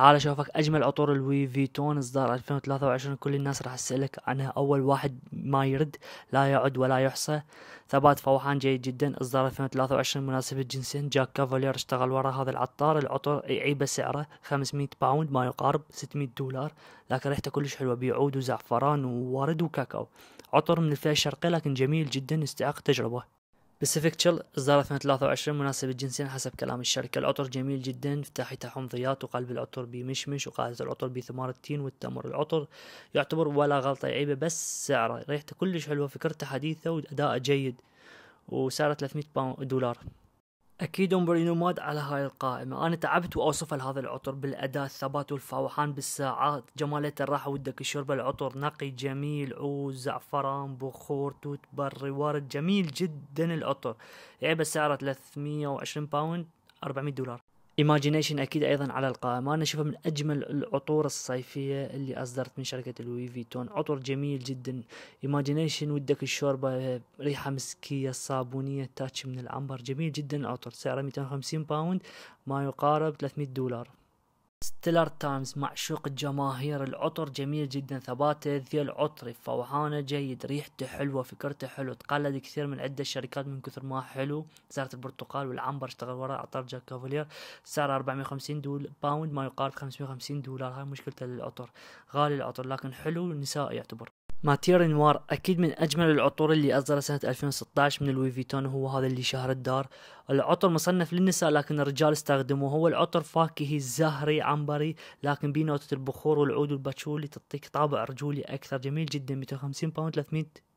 تعال اشوفك اجمل عطور الوي فيتون اصدار 2023 كل الناس راح تسالك عنها اول واحد ما يرد لا يعد ولا يحصى ثبات فوحان جيد جدا اصدار 2023 مناسبة الجنسين جاك كافالير اشتغل ورا هذا العطار العطر يعيبه سعره 500 باوند ما يقارب 600 دولار لكن ريحته كلش حلوة بيعود وزعفران وورد وكاكاو عطر من الفئة الشرقية لكن جميل جدا استحق تجربة باسيفيك تشيل اصدار 2023 مناسب الجنسين حسب كلام الشركة العطر جميل جدا تحته حمضيات وقلب العطر بمشمش وقاعدة العطر بثمار التين والتمر العطر يعتبر ولا غلطة يعيبه بس سعره ريحته كلش حلوة فكرته حديثة وأداءه جيد وسعره 300 دولار اكيد مورينو ماد على هاي القائمه انا تعبت واوصف لهذا العطر بالاداء الثبات والفوحان بالساعات جمالة الراحه ودك الشرب العطر نقي جميل عود زعفران بخور توت بري ورد جميل جدا العطر يعني بس سعره 320 باوند 400 دولار ايماجينيشن اكيد ايضا على القائمه انا اشوفها من اجمل العطور الصيفيه اللي اصدرت من شركه لوي فيتون عطر جميل جدا ايماجينيشن ودك الشوربه ريحه مسكيه صابونيه تاتش من العنبر جميل جدا العطر سعره 250 باوند ما يقارب 300 دولار ستيلر تايمز معشوق الجماهير العطر جميل جدا ثباته ذي العطر فوهانه جيد ريحته حلوة فكرته حلو تقلد كثير من عدة شركات من كثر ما حلو زارة البرتقال والعنبر اشتغل وراء عطر جاك كافولير سعر 450 دول باوند ما يقارب 550 دولار هاي مشكلة العطر غالي العطر لكن حلو نسائي يعتبر ماتير نوار أكيد من أجمل العطور اللي اصدر سنة 2016 من لوي فيتون هو هذا اللي شهر الدار العطر مصنف للنساء لكن الرجال استخدموه هو العطر فاكهي زهري عنبري لكن بيه البخور والعود والباتشولي تعطيك طابع رجولي أكثر جميل جدا 250 باوند 300